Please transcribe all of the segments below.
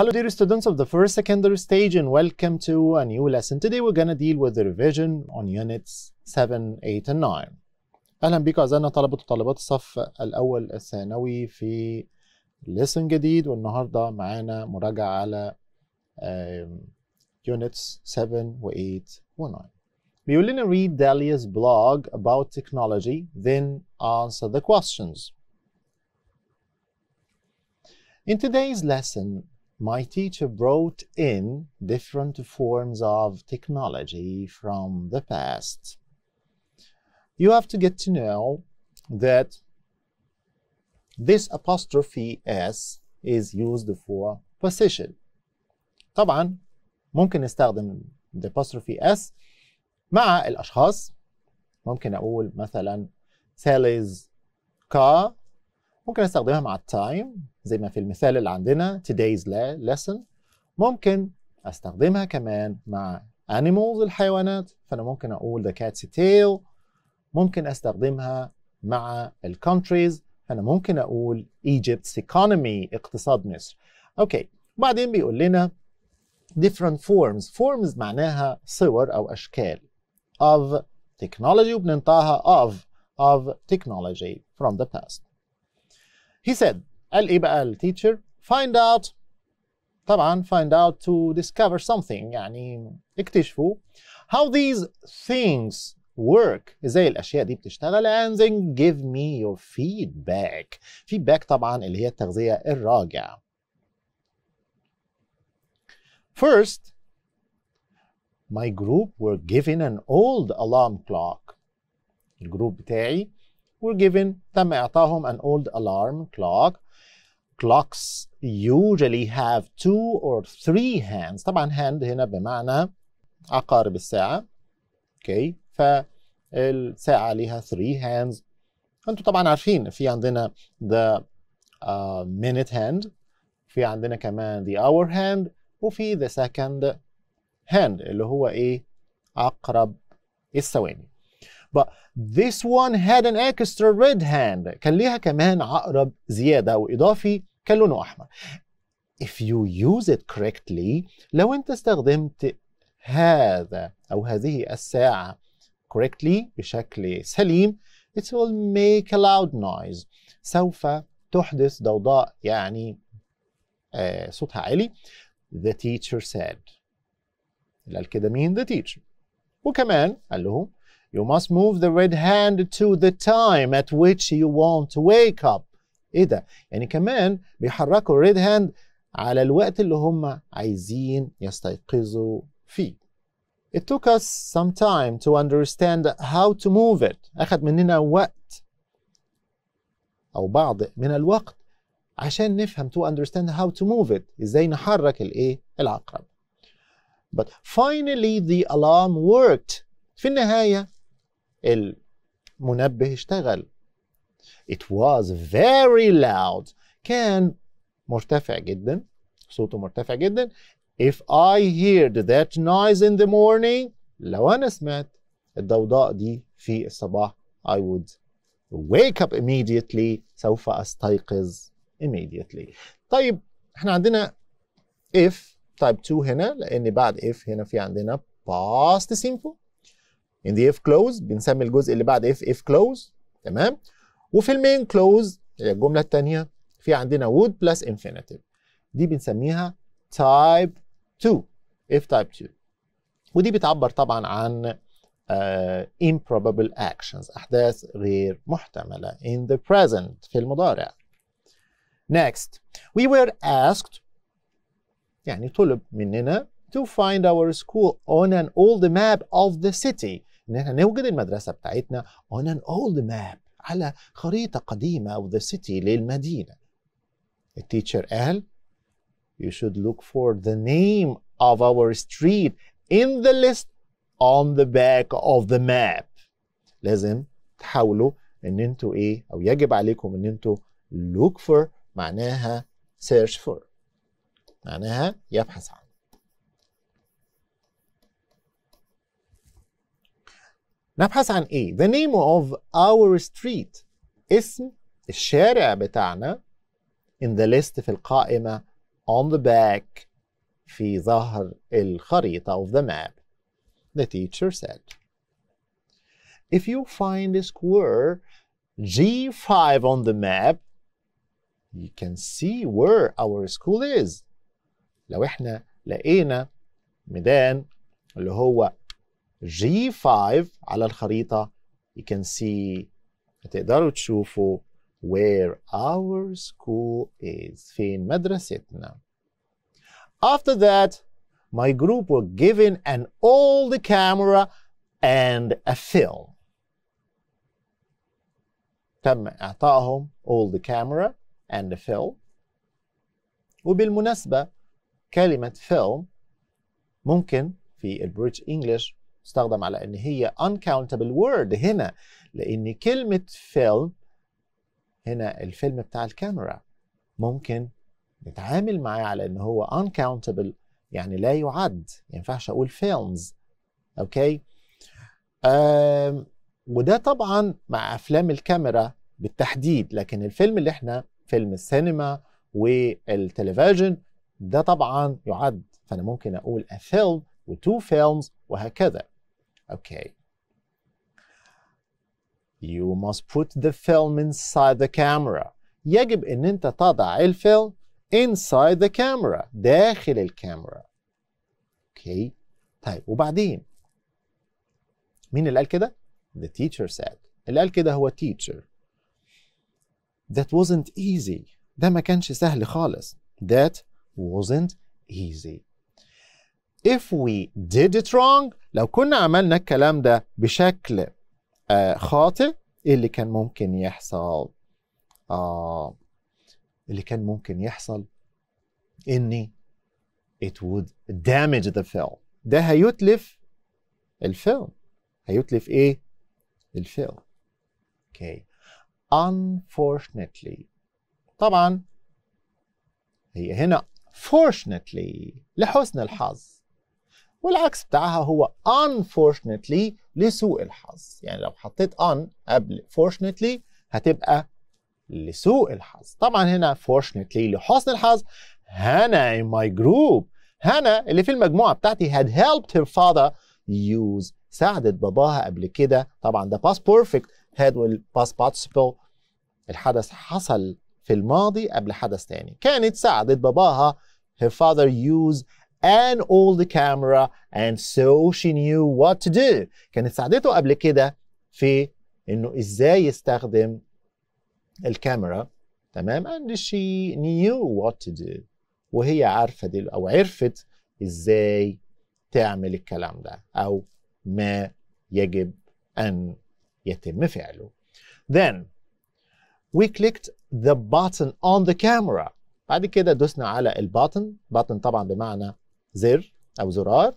Hello dear students of the first secondary stage and welcome to a new lesson. Today we're gonna deal with the revision on units 7, 8 and 9. أهلا بكم أعزائنا طلبة وطالبات الصف الأول الثانوي في lesson جديد والنهاردة معانا مراجعة على units 7 و 8 و 9. بيقول لنا read Dahlia's blog about technology then answer the questions. In today's lesson, my teacher brought in different forms of technology from the past. You have to get to know that this apostrophe S is used for position. طبعا ممكن نستخدم apostrophe S مع الأشخاص ممكن أقول مثلا Sally's car ممكن استخدمها مع التايم زي ما في المثال اللي عندنا today's lesson ممكن استخدمها كمان مع animals الحيوانات فانا ممكن اقول the cat's tail ممكن استخدمها مع countries فانا ممكن اقول Egypt's economy اقتصاد مصر اوكي وبعدين بيقول لنا different forms forms معناها صور او اشكال of technology وبننطقها of of technology from the past He said, قال إيه بقى التيتشر؟ find out طبعا find out to discover something يعني اكتشفوا how these things work ازاي الاشياء دي بتشتغل and then give me your feedback feedback طبعا اللي هي التغذية الراجعة First, my group were given an old alarm clock. الجروب بتاعي were given تم إعطاهم an old alarm clock clocks usually have two or three hands طبعا hand هنا بمعنى عقارب الساعة اوكي okay. فالساعة ليها three hands أنتم طبعا عارفين في عندنا the uh, minute hand في عندنا كمان the hour hand وفي the second hand اللي هو ايه عقرب الثواني But this one had an extra red hand كان ليها كمان عقرب زيادة أو إضافي كان لونه أحمر. If you use it correctly لو أنت استخدمت هذا أو هذه الساعة correctly بشكل سليم it will make a loud noise سوف تحدث ضوضاء يعني آه صوتها عالي the teacher said قال كده مين the teacher وكمان قال لهم You must move the red hand to the time at which you want to wake up ايه ده؟ يعني كمان بيحركوا الريد هاند على الوقت اللي هم عايزين يستيقظوا فيه. It took us some time to understand how to move it. أخذ مننا وقت أو بعض من الوقت عشان نفهم to understand how to move it. إزاي نحرك الإيه؟ العقرب. But finally the alarm worked. في النهاية المنبه اشتغل It was very loud كان مرتفع جدا صوته مرتفع جدا If I heard that noise in the morning لو أنا سمعت الضوضاء دي في الصباح I would wake up immediately سوف أستيقظ immediately طيب احنا عندنا if طيب، type 2 هنا لأن بعد if هنا في عندنا past simple in the اف كلوز بنسمي الجزء اللي بعد اف اف كلوز تمام وفي المين كلوز هي الجمله الثانيه في عندنا would بلس infinitive دي بنسميها type 2 if type 2 ودي بتعبر طبعا عن uh, improbable actions أحداث غير محتملة in the present في المضارع next we were asked يعني طلب مننا to find our school on an old map of the city ان احنا نوجد المدرسه بتاعتنا on an old map على خريطه قديمه of the city للمدينه. التيتشر قال you should look for the name of our street in the list on the back of the map. لازم تحاولوا ان انتوا ايه او يجب عليكم ان انتوا look for معناها search for معناها يبحث عن نبحث عن ايه؟ The name of our street اسم الشارع بتاعنا in the list في القائمة on the back في ظهر الخريطة of the map. The teacher said. If you find square G5 on the map, you can see where our school is. لو احنا لقينا ميدان اللي هو G5 على الخريطة you can see تقدروا تشوفوا where our school is فين مدرستنا After that my group were given an old camera and a film تم إعطائهم old camera and a film وبالمناسبة كلمة film ممكن في البريتش انجلش استخدم على ان هي uncountable word هنا لان كلمه فيلم هنا الفيلم بتاع الكاميرا ممكن نتعامل معاه على ان هو uncountable يعني لا يعد ما ينفعش اقول فيلمز اوكي آم وده طبعا مع افلام الكاميرا بالتحديد لكن الفيلم اللي احنا فيلم السينما والتلفزيون ده طبعا يعد فانا ممكن اقول a film و two films وهكذا. Okay. You must put the film inside the camera. يجب إن أنت تضع الفيلم inside the camera داخل الكاميرا. Okay. طيب وبعدين مين اللي قال كده؟ The teacher said. اللي قال كده هو teacher. That wasn't easy. ده ما كانش سهل خالص. That wasn't easy. if we did it wrong لو كنا عملنا الكلام ده بشكل آه خاطئ ايه اللي كان ممكن يحصل آه إيه اللي كان ممكن يحصل اني it would damage the film ده هيتلف الفيلم هيتلف ايه الفيلم okay unfortunately طبعا هي هنا fortunately لحسن الحظ والعكس بتاعها هو unfortunately لسوء الحظ يعني لو حطيت on قبل fortunately هتبقى لسوء الحظ طبعا هنا fortunately لحسن الحظ هانا in my group هانا اللي في المجموعة بتاعتي had helped her father use ساعدت باباها قبل كده طبعا ده past perfect had وال past participle الحدث حصل في الماضي قبل حدث تاني كانت ساعدت باباها her father use and all the camera and so she knew what to do كانت ساعدته قبل كده في انه ازاي يستخدم الكاميرا تمام and she knew what to do وهي عارفه دي او عرفت ازاي تعمل الكلام ده او ما يجب ان يتم فعله then we clicked the button on the camera بعد كده دوسنا على الباتن باتن طبعا بمعنى زر او زرار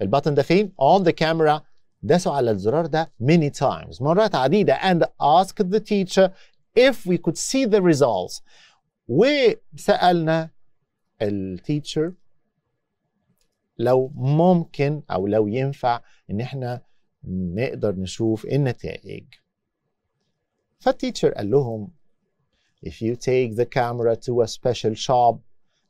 البطن ده فين on the camera داسوا على الزرار ده many times مرات عديدة and asked the teacher if we could see the results وسألنا التيتشر لو ممكن أو لو ينفع إن إحنا نقدر نشوف النتائج فالتيتشر قال لهم if you take the camera to a special shop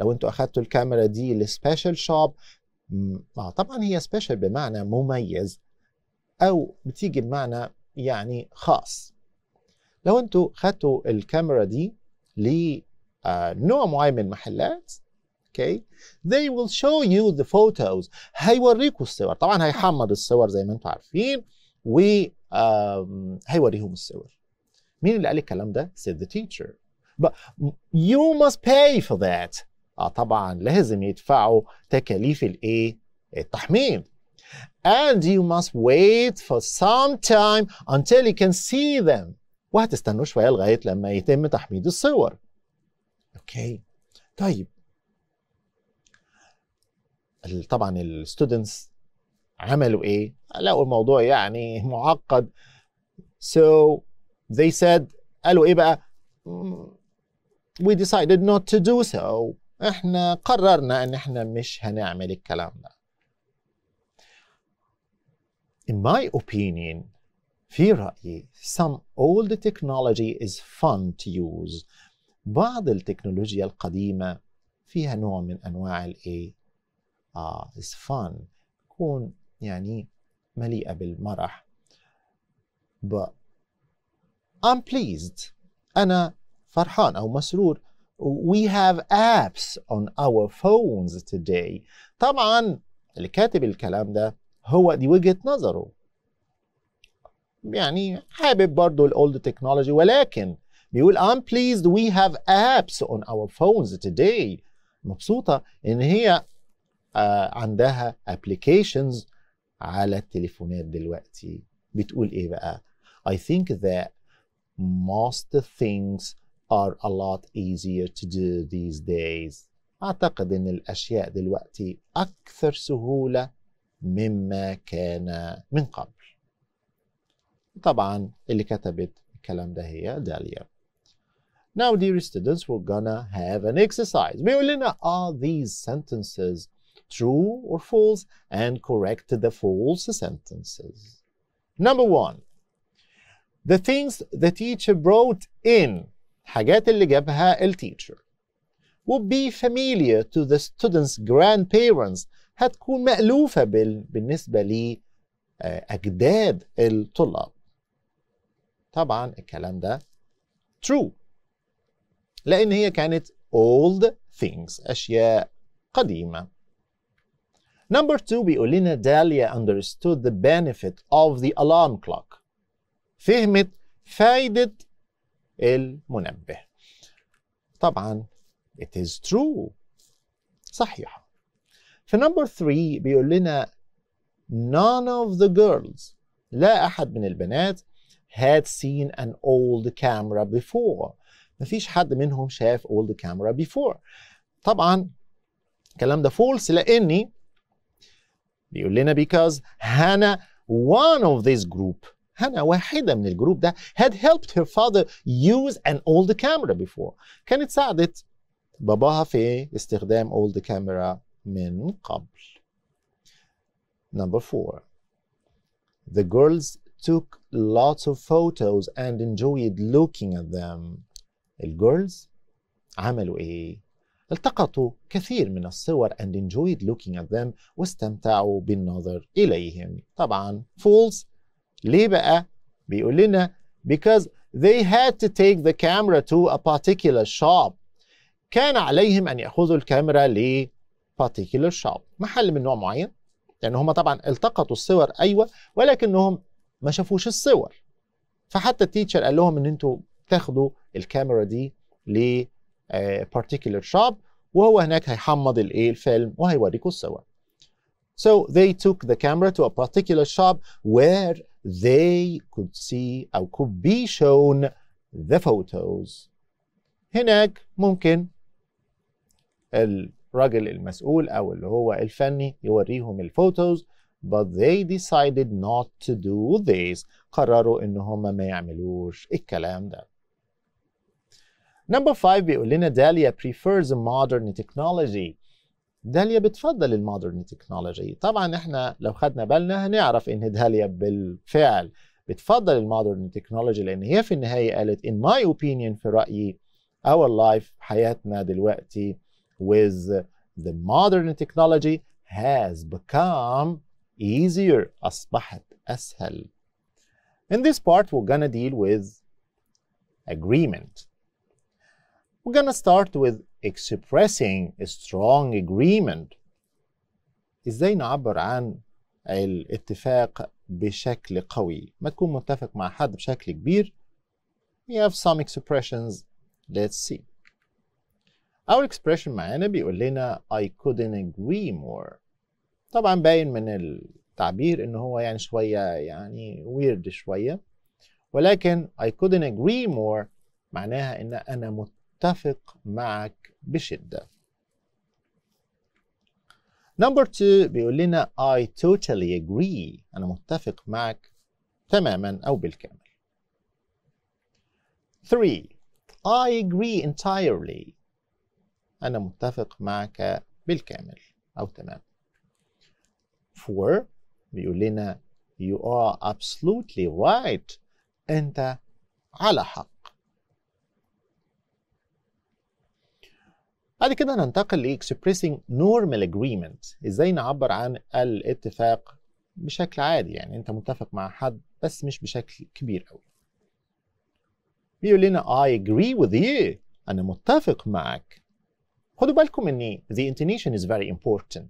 لو انتوا اخدتوا الكاميرا دي لسبيشال آه، شوب طبعا هي سبيشال بمعنى مميز او بتيجي بمعنى يعني خاص لو انتوا خدتوا الكاميرا دي لنوع آه، معين من المحلات اوكي okay. they will show you the photos هيوريكوا الصور طبعا هيحمض الصور زي ما انتوا عارفين و هيوريهم الصور مين اللي قال الكلام ده said the teacher but you must pay for that اه طبعا لازم يدفعوا تكاليف الايه التحميض and you must wait for some time until you can see them وهتستنوا شويه لغايه لما يتم تحميض الصور اوكي طيب طبعا الستودنتس عملوا ايه لقوا الموضوع يعني معقد so they said قالوا ايه بقى mm, we decided not to do so احنا قررنا ان احنا مش هنعمل الكلام ده in my opinion في رأيي some old technology is fun to use بعض التكنولوجيا القديمة فيها نوع من أنواع الايه آه is fun تكون يعني مليئة بالمرح but I'm pleased أنا فرحان أو مسرور we have apps on our phones today طبعا اللي كاتب الكلام ده هو دي وجهة نظره يعني حابب برضه الاولد تكنولوجي ولكن بيقول I'm pleased we have apps on our phones today مبسوطة إن هي آه عندها applications على التليفونات دلوقتي بتقول إيه بقى I think that most things are a lot easier to do these days أعتقد أن الأشياء دلوقتي أكثر سهولة مما كان من قبل طبعا اللي كتبت الكلام ده هي داليا Now dear students we're gonna have an exercise بيقول لنا are these sentences true or false and correct the false sentences Number one The things the teacher brought in الحاجات اللي جابها التيتشر would be familiar to the student's grandparents هتكون مألوفة بالنسبة لأجداد آه، الطلاب طبعا الكلام ده true لأن هي كانت old things أشياء قديمة Number two بيقول لنا داليا understood the benefit of the alarm clock فهمت فايدة المنبه طبعا it is true صحيح في number 3 بيقول لنا none of the girls لا أحد من البنات had seen an old camera before مفيش حد منهم شاف old camera before طبعا الكلام ده false لأني بيقول لنا because Hannah one of this group واحدة من الجروب ده had helped her father use an old camera before كانت ساعدت باباها في استخدام old camera من قبل Number four The girls took lots of photos and enjoyed looking at them الجيرلز عملوا ايه؟ التقطوا كثير من الصور and enjoyed looking at them واستمتعوا بالنظر إليهم طبعا fools ليه بقى؟ بيقول لنا because they had to take the camera to a particular shop كان عليهم أن يأخذوا الكاميرا ل particular shop محل من نوع معين لأن هم طبعا التقطوا الصور أيوة ولكنهم ما شافوش الصور فحتى التيتشر قال لهم ان انتوا تاخدوا الكاميرا دي ل آه، particular shop وهو هناك هيحمض الايه الفيلم وهيوريكوا الصور. So they took the camera to a particular shop where they could see أو could be shown the photos هناك ممكن الراجل المسؤول أو اللي هو الفني يوريهم الفوتوز but they decided not to do this قرروا إن هم ما يعملوش الكلام ده Number five بيقول لنا Dahlia prefers modern technology داليا بتفضل المودرن تكنولوجي طبعا احنا لو خدنا بالنا هنعرف ان داليا بالفعل بتفضل المودرن تكنولوجي لان هي في النهايه قالت in my opinion في رايي our life حياتنا دلوقتي with the modern technology has become easier اصبحت اسهل In this part, we're gonna deal with agreement. We're gonna start with expressing a strong agreement ازاي نعبر عن الاتفاق بشكل قوي ما تكون متفق مع حد بشكل كبير we have some expressions let's see our expression معانا بيقول لنا I couldn't agree more طبعا باين من التعبير إن هو يعني شوية يعني weird شوية ولكن I couldn't agree more معناها إن أنا متفق معك بشدة Number two بيقول لنا I totally agree أنا متفق معك تماما أو بالكامل three I agree entirely أنا متفق معك بالكامل أو تماما four بيقول لنا You are absolutely right أنت على حق بعد كده ننتقل ل expressing normal agreement ازاي نعبر عن الاتفاق بشكل عادي يعني انت متفق مع حد بس مش بشكل كبير قوي بيقول لنا I agree with you انا متفق معك خدوا بالكم ان the intonation is very important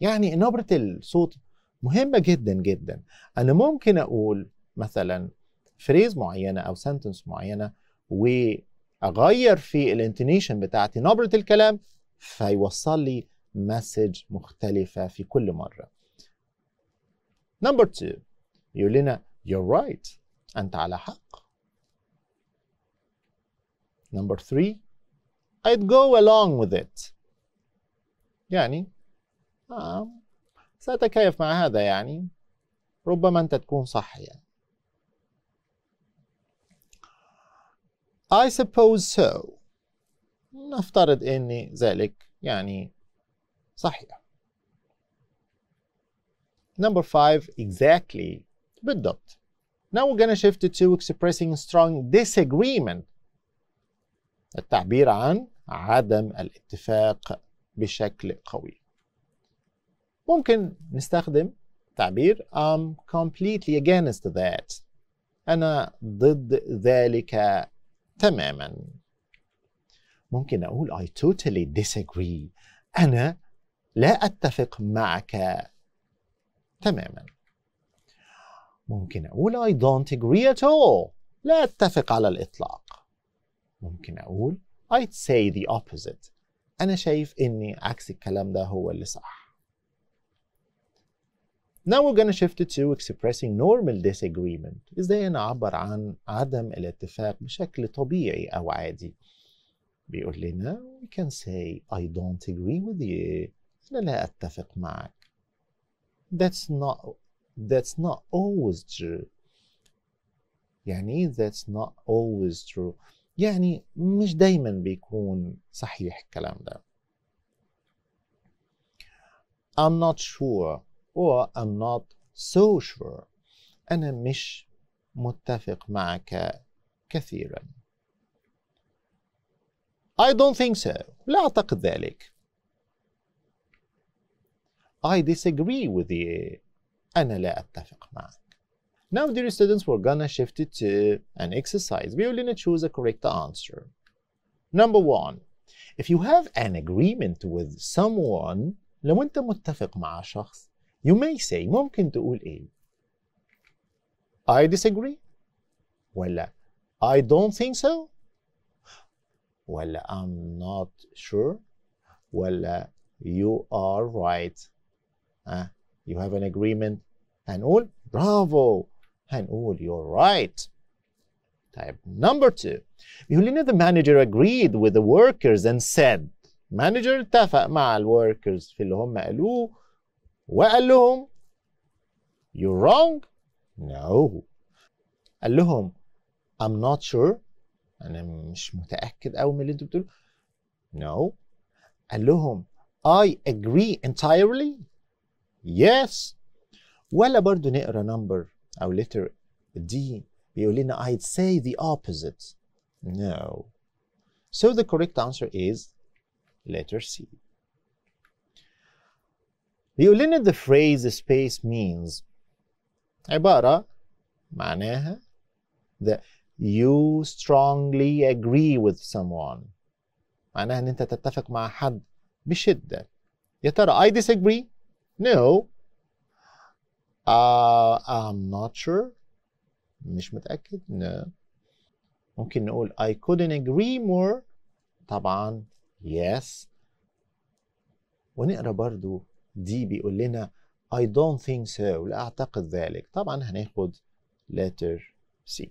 يعني نبرة الصوت مهمة جدا جدا انا ممكن اقول مثلا فريز معينة او سنتنس معينة و اغير في الانتونيشن بتاعتي نبره الكلام فيوصل لي مسج مختلفه في كل مره نمبر 2 يقول لنا you're right انت على حق نمبر 3 I'd go along with it يعني آه سأتكيف مع هذا يعني ربما أنت تكون صح يعني I suppose so نفترض أن ذلك يعني صحيح Number five, exactly بالضبط Now we're gonna shift to expressing strong disagreement التعبير عن عدم الاتفاق بشكل قوي ممكن نستخدم تعبير I'm completely against that أنا ضد ذلك تماما ممكن أقول I totally disagree أنا لا أتفق معك تماما ممكن أقول I don't agree at all لا أتفق على الإطلاق ممكن أقول I'd say the opposite أنا شايف إني عكس الكلام ده هو اللي صح Now we're going to shift it to expressing normal disagreement ازاي انا اعبر عن عدم الاتفاق بشكل طبيعي او عادي بيقول لنا we can say I don't agree with you انا لا اتفق معك that's not that's not always true يعني that's not always true يعني مش دايما بيكون صحيح الكلام ده I'm not sure or I'm not so sure أنا مش متفق معك كثيرا I don't think so لا أعتقد ذلك I disagree with you أنا لا أتفق معك Now, dear students, we're gonna shift it to an exercise. we only choose a correct answer. Number one, if you have an agreement with someone, لو أنت متفق مع شخص you may say ممكن تقول ايه I disagree ولا I don't think so ولا I'm not sure ولا you are right uh, you have an agreement هنقول bravo! هنقول you're right type number two بيقول لنا the manager agreed with the workers and said manager اتفق مع الworkers في اللي هم قالوه وقال لهم You're wrong? No. قال لهم I'm not sure أنا مش متأكد أوي من اللي أنتوا بتقولوا No. قال لهم I agree entirely? Yes. ولا about نقرا number أو letter D بيقول لنا I'd say the opposite. No. So the correct answer is letter C. بيقول لنا the phrase space means عبارة معناها that you strongly agree with someone معناها ان انت تتفق مع حد بشدة يا ترى I disagree no uh, I'm not sure مش متأكد no ممكن نقول I couldn't agree more طبعا yes ونقرا برضو دي بيقول لنا I don't think so لا أعتقد ذلك طبعا هناخد letter C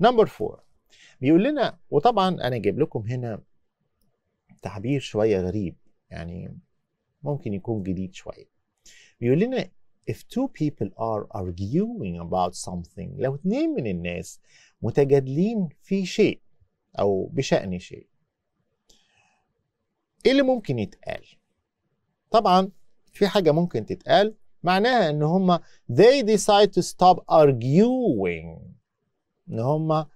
نمبر 4 بيقول لنا وطبعا أنا جايب لكم هنا تعبير شوية غريب يعني ممكن يكون جديد شوية بيقول لنا if two people are arguing about something لو اتنين من الناس متجادلين في شيء أو بشأن شيء إيه اللي ممكن يتقال؟ طبعا في حاجه ممكن تتقال معناها ان هم they decide to stop arguing ان هم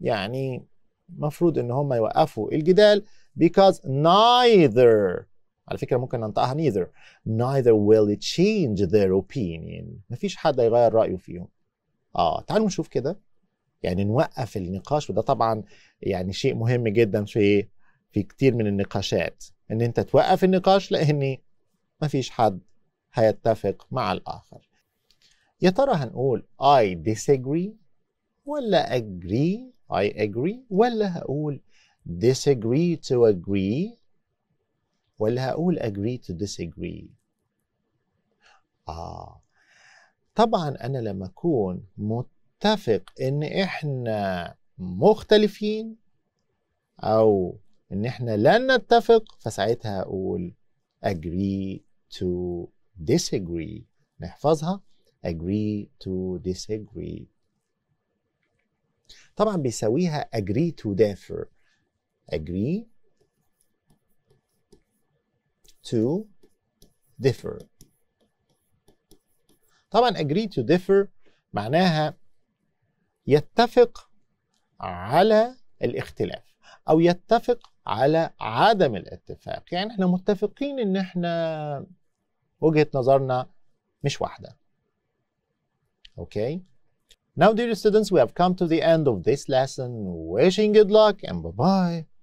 يعني المفروض ان هم يوقفوا الجدال because neither على فكره ممكن ننطقها neither neither will it change their opinion مفيش حد هيغير رايه فيهم اه تعالوا نشوف كده يعني نوقف النقاش وده طبعا يعني شيء مهم جدا في في كتير من النقاشات ان انت توقف النقاش لاني ما فيش حد هيتفق مع الآخر يا ترى هنقول I disagree ولا agree I agree ولا هقول disagree to agree ولا هقول agree to disagree آه طبعا أنا لما أكون متفق إن إحنا مختلفين أو إن إحنا لن نتفق فساعتها أقول agree to disagree نحفظها agree to disagree طبعا بيساويها agree to differ agree to differ طبعا agree to differ معناها يتفق على الاختلاف او يتفق على عدم الاتفاق يعني احنا متفقين ان احنا وجهة نظرنا مش واحدة okay now dear students we have come to the end of this lesson wishing good luck and bye bye